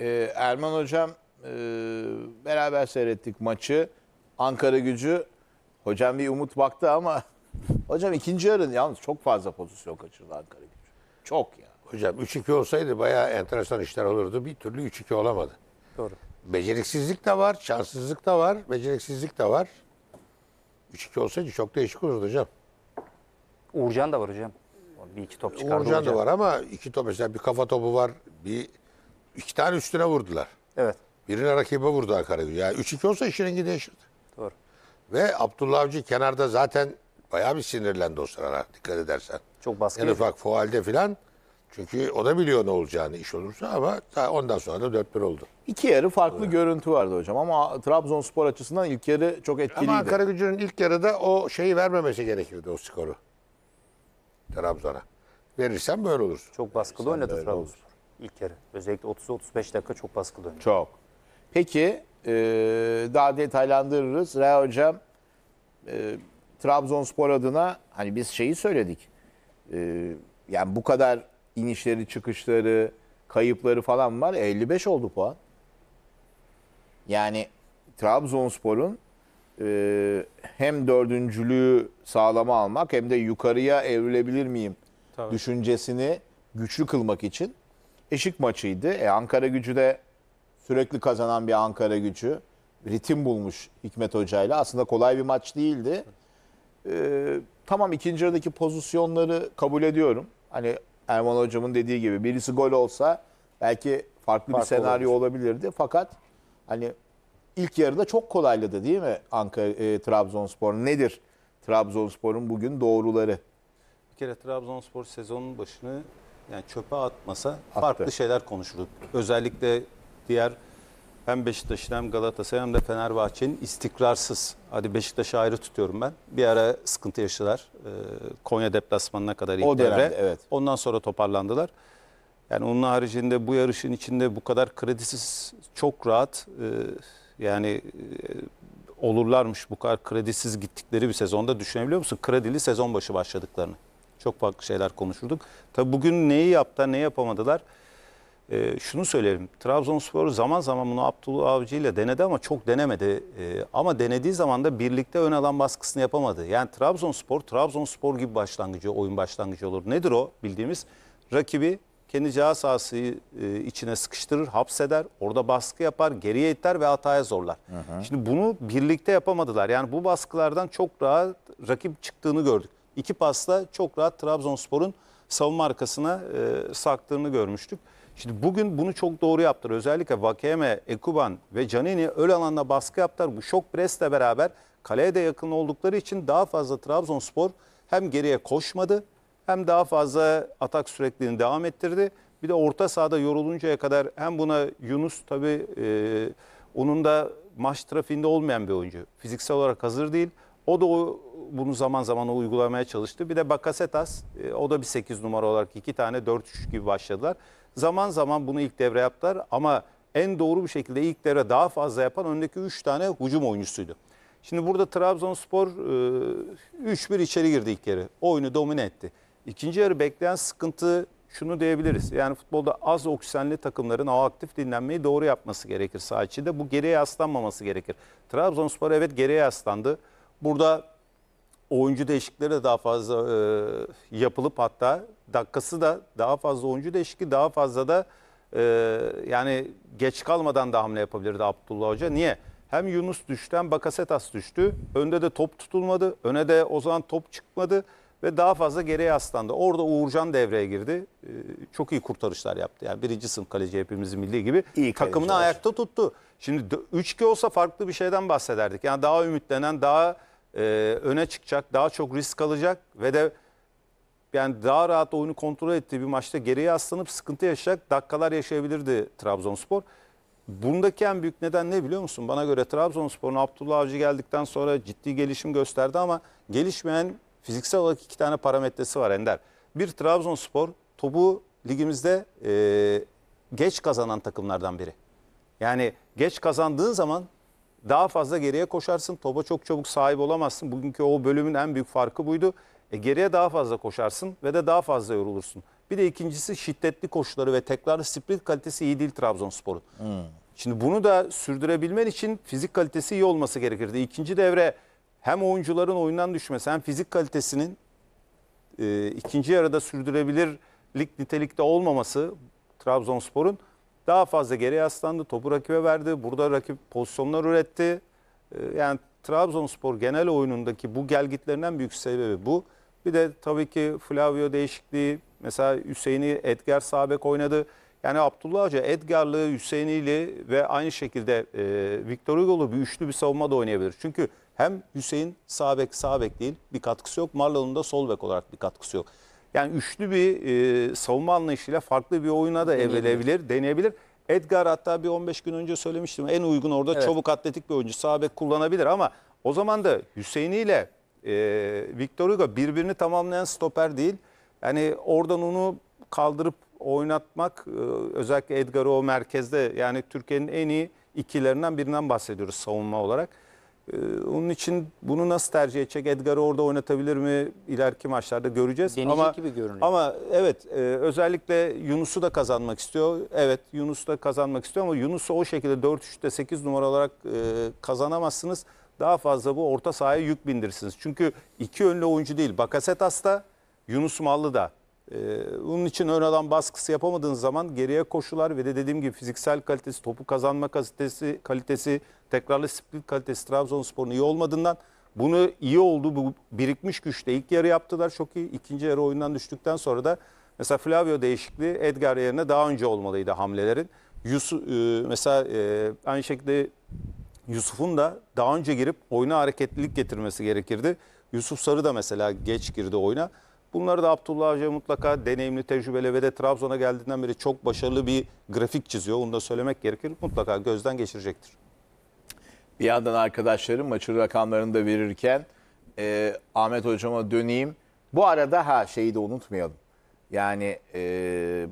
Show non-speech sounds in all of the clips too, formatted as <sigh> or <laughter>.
e, Erman Hocam e, beraber seyrettik maçı. Ankara gücü. Hocam bir umut baktı ama <laughs> hocam ikinci yarın yalnız çok fazla pozisyon kaçırdı Ankara gücü. Çok ya. Hocam 3-2 olsaydı bayağı enteresan işler olurdu. Bir türlü 3-2 olamadı. Doğru. Beceriksizlik de var, şanssızlık da var, beceriksizlik de var. 3-2 olsaydı çok değişik olurdu hocam. Uğurcan da var hocam. Bir iki top çıkardı Uğurcan da var ama iki top mesela bir kafa topu var, bir iki tane üstüne vurdular. Evet. Birine rakibe vurdu Akaragül. yani 3-2 olsa işin rengi değişirdi. Doğru. Ve Abdullah Avcı kenarda zaten bayağı bir sinirlendi o sıralar dikkat edersen. Çok baskı. En ufak fualde filan. Çünkü o da biliyor ne olacağını iş olursa ama ondan sonra da 4-1 oldu. İki yarı farklı evet. görüntü vardı hocam ama Trabzonspor açısından ilk yarı çok etkiliydi. Ama Karagücü'nün ilk yarıda o şeyi vermemesi gerekirdi o skoru. Trabzon'a. Verirsen böyle olursun. Çok baskılı Verirsen oynadı Trabzon ilk yarı. Özellikle 30-35 dakika çok baskılı oynadı. Çok. Peki e, daha detaylandırırız. Rea Hocam e, Trabzonspor adına hani biz şeyi söyledik. E, yani bu kadar inişleri, çıkışları, kayıpları falan var. 55 e, oldu puan. Yani Trabzonspor'un e, hem dördüncülüğü sağlama almak hem de yukarıya evrilebilir miyim Tabii. düşüncesini güçlü kılmak için eşik maçıydı. E, Ankara gücü de sürekli kazanan bir Ankara gücü. Ritim bulmuş Hikmet Hoca ile. Aslında kolay bir maç değildi. E, tamam ikinci yarıdaki pozisyonları kabul ediyorum. Hani Erman Hocam'ın dediği gibi birisi gol olsa belki farklı Fark bir senaryo olabilir. olabilirdi. Fakat hani ilk yarıda çok kolayladı değil mi Ankara e, Trabzonspor? Nedir Trabzonspor'un bugün doğruları? Bir kere Trabzonspor sezonun başını yani çöpe atmasa Attı. farklı şeyler konuşulur. Özellikle diğer hem Beşiktaş'ın hem Galatasaray hem de Fenerbahçe'nin istikrarsız. Hadi Beşiktaş'ı ayrı tutuyorum ben. Bir ara sıkıntı yaşadılar. Ee, Konya deplasmanına kadar ilk o dönemde, Evet. Ondan sonra toparlandılar. Yani onun haricinde bu yarışın içinde bu kadar kredisiz çok rahat e, yani e, olurlarmış bu kadar kredisiz gittikleri bir sezonda düşünebiliyor musun? Kredili sezon başı başladıklarını. Çok farklı şeyler konuşurduk. Tabii bugün neyi yaptılar, ne yapamadılar? E, şunu söyleyelim. Trabzonspor zaman zaman bunu Abdullah Avcı ile denedi ama çok denemedi. E, ama denediği zaman da birlikte ön alan baskısını yapamadı. Yani Trabzonspor, Trabzonspor gibi başlangıcı, oyun başlangıcı olur. Nedir o bildiğimiz? Rakibi kendi ceza sahası e, içine sıkıştırır, hapseder, orada baskı yapar, geriye iter ve hataya zorlar. Hı hı. Şimdi bunu birlikte yapamadılar. Yani bu baskılardan çok rahat rakip çıktığını gördük iki pasla çok rahat Trabzonspor'un savunma arkasına e, saktığını görmüştük. Şimdi bugün bunu çok doğru yaptılar. Özellikle Vakeme, Ekuban ve Canini ön alanda baskı yaptılar. Bu şok presle beraber kaleye de yakın oldukları için daha fazla Trabzonspor hem geriye koşmadı hem daha fazla atak sürekliliğini devam ettirdi. Bir de orta sahada yoruluncaya kadar hem buna Yunus tabii e, onun da maç trafiğinde olmayan bir oyuncu. Fiziksel olarak hazır değil. O da o, bunu zaman zaman uygulamaya çalıştı. Bir de Bakasetas e, o da bir 8 numara olarak iki tane 4-3 gibi başladılar. Zaman zaman bunu ilk devre yaptılar ama en doğru bir şekilde ilk devre daha fazla yapan öndeki 3 tane hücum oyuncusuydu. Şimdi burada Trabzonspor e, 3-1 içeri girdi ilk yarı. Oyunu domine etti. İkinci yarı bekleyen sıkıntı şunu diyebiliriz. Yani futbolda az oksijenli takımların o aktif dinlenmeyi doğru yapması gerekir saha içinde. Bu geriye yaslanmaması gerekir. Trabzonspor evet geriye yaslandı. Burada oyuncu değişiklikleri de daha fazla e, yapılıp hatta dakikası da daha fazla oyuncu değişikliği daha fazla da e, yani geç kalmadan da hamle yapabilirdi Abdullah Hoca. Niye? Hem Yunus düştü hem Bakasetas düştü. Önde de top tutulmadı. Öne de o zaman top çıkmadı ve daha fazla geriye aslandı. Orada Uğurcan devreye girdi. Ee, çok iyi kurtarışlar yaptı. Yani birinci sınıf kaleci hepimizin bildiği gibi iyi takımını ayakta tuttu. Şimdi 3-2 olsa farklı bir şeyden bahsederdik. Yani daha ümitlenen, daha e, öne çıkacak, daha çok risk alacak ve de yani daha rahat oyunu kontrol ettiği bir maçta geriye aslanıp sıkıntı yaşayacak dakikalar yaşayabilirdi Trabzonspor. Bundaki en büyük neden ne biliyor musun? Bana göre Trabzonspor'un Abdullah Avcı geldikten sonra ciddi gelişim gösterdi ama gelişmeyen fiziksel olarak iki tane parametresi var Ender. Bir Trabzonspor topu ligimizde e, geç kazanan takımlardan biri. Yani geç kazandığın zaman daha fazla geriye koşarsın. Topa çok çabuk sahip olamazsın. Bugünkü o bölümün en büyük farkı buydu. E, geriye daha fazla koşarsın ve de daha fazla yorulursun. Bir de ikincisi şiddetli koşuları ve tekrarlı sprint kalitesi iyi değil Trabzonspor'un. Hmm. Şimdi bunu da sürdürebilmen için fizik kalitesi iyi olması gerekirdi. İkinci devre hem oyuncuların oyundan düşmesi hem fizik kalitesinin e, ikinci yarıda sürdürebilirlik nitelikte olmaması Trabzonspor'un daha fazla geri aslandı. Topu rakibe verdi. Burada rakip pozisyonlar üretti. Ee, yani Trabzonspor genel oyunundaki bu gelgitlerinden büyük sebebi bu. Bir de tabii ki Flavio değişikliği. Mesela Hüseyin'i Edgar Sabek oynadı. Yani Abdullah Hoca Edgar'lı, Hüseyin'li ve aynı şekilde e, Victor Hugo'lu bir üçlü bir savunma da oynayabilir. Çünkü hem Hüseyin Sabek Sabek değil bir katkısı yok. Marlon'un da sol bek olarak bir katkısı yok. Yani üçlü bir e, savunma anlayışıyla farklı bir oyuna da evrilebilir, deneyebilir. Edgar hatta bir 15 gün önce söylemiştim. En uygun orada Evet. çabuk atletik bir oyuncu. Sağ kullanabilir ama o zaman da Hüseyin ile e, Victor Hugo birbirini tamamlayan stoper değil. Yani oradan onu kaldırıp oynatmak e, özellikle Edgar'ı o merkezde yani Türkiye'nin en iyi ikilerinden birinden bahsediyoruz savunma olarak. Ee, onun için bunu nasıl tercih edecek? Edgar'ı orada oynatabilir mi? İleriki maçlarda göreceğiz. Deneyecek ama, gibi görünüyor. Ama evet e, özellikle Yunus'u da kazanmak istiyor. Evet Yunus'u da kazanmak istiyor ama Yunus'u o şekilde 4-3'te 8 numara olarak e, kazanamazsınız. Daha fazla bu orta sahaya yük bindirirsiniz. Çünkü iki önlü oyuncu değil. Bakasetas da Yunus Mallı da ee, bunun için ön alan baskısı yapamadığınız zaman geriye koşular ve de dediğim gibi fiziksel kalitesi, topu kazanma kalitesi, kalitesi tekrarlı split kalitesi Trabzonspor'un iyi olmadığından bunu iyi oldu. Bu birikmiş güçle ilk yarı yaptılar çok iyi. İkinci yarı oyundan düştükten sonra da mesela Flavio değişikliği Edgar yerine daha önce olmalıydı hamlelerin. Yusuf, e, mesela e, aynı şekilde Yusuf'un da daha önce girip oyuna hareketlilik getirmesi gerekirdi. Yusuf Sarı da mesela geç girdi oyuna. Bunları da Abdullah Hoca mutlaka deneyimli, tecrübeli ve de Trabzon'a geldiğinden beri çok başarılı bir grafik çiziyor. Onu da söylemek gerekir. Mutlaka gözden geçirecektir. Bir yandan arkadaşlarım maçın rakamlarını da verirken e, Ahmet Hocam'a döneyim. Bu arada ha şeyi de unutmayalım. Yani e,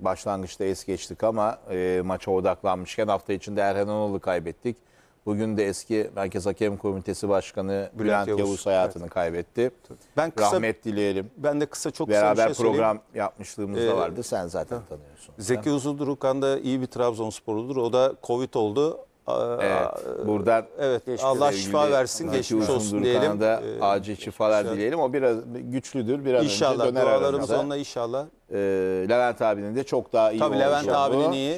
başlangıçta es geçtik ama e, maça odaklanmışken hafta içinde Erhan Anoğlu kaybettik. Bugün de eski Merkez Hakem Komitesi Başkanı Bülent, Yavuz, Yavuz hayatını evet. kaybetti. Ben kısa, Rahmet dileyelim. Ben de kısa çok Beraber kısa bir şey program söyleyeyim. yapmışlığımız ee, da vardı. Sen zaten ha. tanıyorsun. Zeki Uzundurukan da iyi bir Trabzonsporludur. O da Covid oldu. Evet, buradan evet, Allah şifa versin, geçmiş olsun diyelim. Da acil ee, şifalar inşallah. dileyelim. O biraz güçlüdür. Biraz an önce döner İnşallah, dualarımız onunla inşallah. Ee, Levent abinin de çok daha iyi Tabii Levent abinin iyi.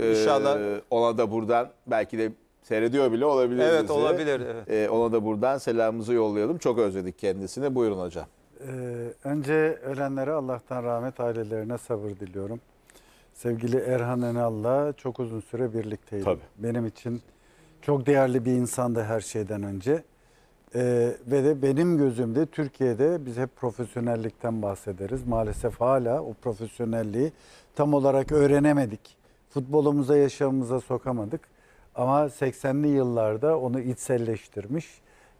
Ee, inşallah. Ee, ona da buradan belki de Seyrediyor bile olabilir. Evet bizi. olabilir. Evet. Ee, ona da buradan selamımızı yollayalım. Çok özledik kendisini. Buyurun hocam. Ee, önce ölenlere Allah'tan rahmet ailelerine sabır diliyorum. Sevgili Erhan Önal'la çok uzun süre birlikteydim. Tabii. Benim için çok değerli bir insandı her şeyden önce. Ee, ve de benim gözümde Türkiye'de biz hep profesyonellikten bahsederiz. Maalesef hala o profesyonelliği tam olarak öğrenemedik. Futbolumuza, yaşamımıza sokamadık. Ama 80'li yıllarda onu içselleştirmiş,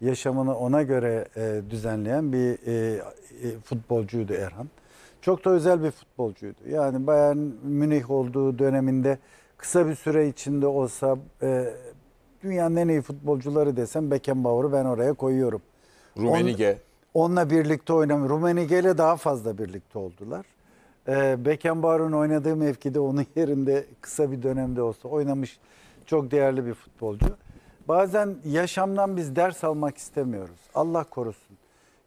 yaşamını ona göre e, düzenleyen bir e, e, futbolcuydu Erhan. Çok da özel bir futbolcuydu. Yani Bayern Münih olduğu döneminde kısa bir süre içinde olsa e, dünyanın en iyi futbolcuları desem Beckenbauer'ı ben oraya koyuyorum. Rumenige. On, onunla birlikte oynamış. Rumenige ile daha fazla birlikte oldular. E, Beckenbauer'ın oynadığı mevkide onun yerinde kısa bir dönemde olsa oynamış çok değerli bir futbolcu. Bazen yaşamdan biz ders almak istemiyoruz. Allah korusun.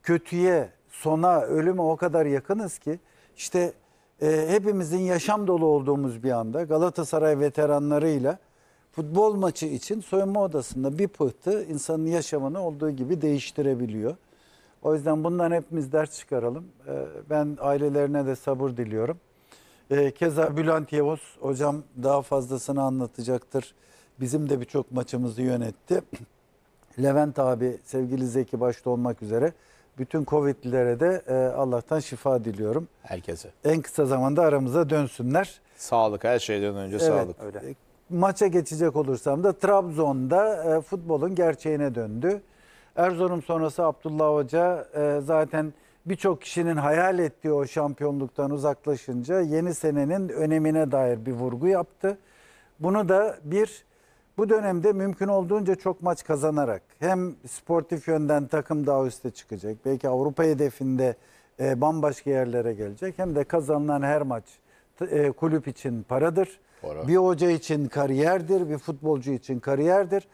Kötüye, sona, ölüme o kadar yakınız ki işte e, hepimizin yaşam dolu olduğumuz bir anda Galatasaray veteranlarıyla futbol maçı için soyunma odasında bir pıhtı insanın yaşamını olduğu gibi değiştirebiliyor. O yüzden bundan hepimiz ders çıkaralım. E, ben ailelerine de sabır diliyorum. E, keza Bülent Yavuz hocam daha fazlasını anlatacaktır. Bizim de birçok maçımızı yönetti. Levent abi, sevgili Zeki başta olmak üzere bütün Covid'lilere de e, Allah'tan şifa diliyorum. Herkese. En kısa zamanda aramıza dönsünler. Sağlık her şeyden önce evet, sağlık. Öyle. E, maça geçecek olursam da Trabzon'da e, futbolun gerçeğine döndü. Erzurum sonrası Abdullah Hoca e, zaten birçok kişinin hayal ettiği o şampiyonluktan uzaklaşınca yeni senenin önemine dair bir vurgu yaptı. Bunu da bir bu dönemde mümkün olduğunca çok maç kazanarak hem sportif yönden takım daha üste çıkacak. Belki Avrupa hedefinde e, bambaşka yerlere gelecek. Hem de kazanılan her maç e, kulüp için paradır. Para. Bir hoca için kariyerdir, bir futbolcu için kariyerdir.